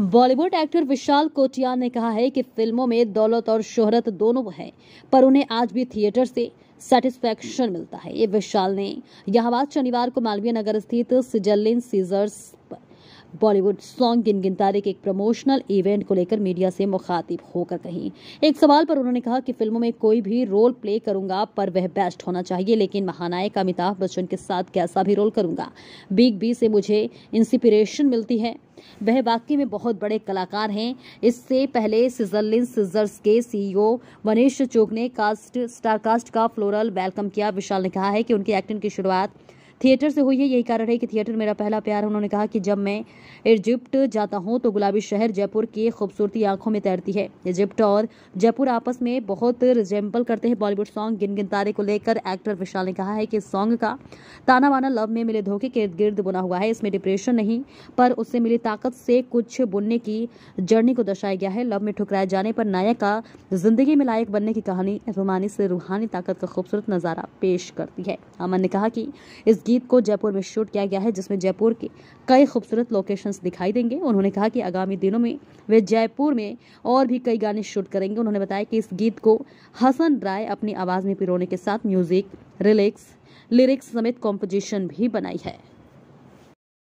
Bollywood actor विशाल कोटिया ने कहा है कि फिल्मों में दौलत और शोहरत दोनों है पर उन्हें आज भी थिएटर से सेटिस्फैक्शन मिलता है ये विशाल ने यह बात शनिवार को मालवीय नगर स्थित सिजलिन सीजर्स बॉलीवुड सॉन्ग गिन गिन तारे के एक प्रमोशनल इवेंट को लेकर मीडिया से मुखातिब होकर कही एक सवाल पर उन्होंने कहा कि फिल्मों में कोई भी रोल प्ले करूंगा पर वह बेस्ट होना चाहिए लेकिन महानायक अमिताभ बच्चन के साथ कैसा भी रोल करूंगा बिग बी से मुझे इंस्पिरेशन मिलती है वह वाकई में बहुत बड़े कलाकार हैं इससे पहले स्विट्जरलैंड सिजर्स के सीईओ e मनीष चोग ने कास्ट स्टारकास्ट का फ्लोरल वेलकम किया विशाल ने कहा है कि उनकी एक्टिंग की शुरुआत थिएटर से हुई है यही कारण है कि थिएटर मेरा पहला प्यार है उन्होंने कहा कि जब मैं इजिप्ट जाता हूँ तो गुलाबी शहर जयपुर की खूबसूरती आंखों में तैरती है इजिप्ट और जयपुर आपस में बहुत रिजेंपल करते हैं बॉलीवुड सॉन्ग गिन गिन तारे को लेकर एक्टर विशाल ने कहा है कि इस सॉन्ग का ताना बाना लव में मिले धोखे के गिर्द बुना हुआ है इसमें डिप्रेशन नहीं पर उससे मिली ताकत से कुछ बुनने की जर्नी को दर्शाया गया है लव में ठुकराए जाने पर नायक का जिंदगी में लायक बनने की कहानी रूमानी से रूहानी ताकत का खूबसूरत नजारा पेश करती है अमन ने कहा कि इस गीत को जयपुर में शूट किया गया है जिसमें जयपुर के कई खूबसूरत लोकेशंस दिखाई देंगे उन्होंने कहा कि आगामी दिनों में वे जयपुर में और भी कई गाने शूट करेंगे उन्होंने बताया कि इस गीत को हसन राय अपनी आवाज़ में पिरोने के साथ म्यूजिक रिलिक्स लिरिक्स समेत कॉम्पोजिशन भी बनाई है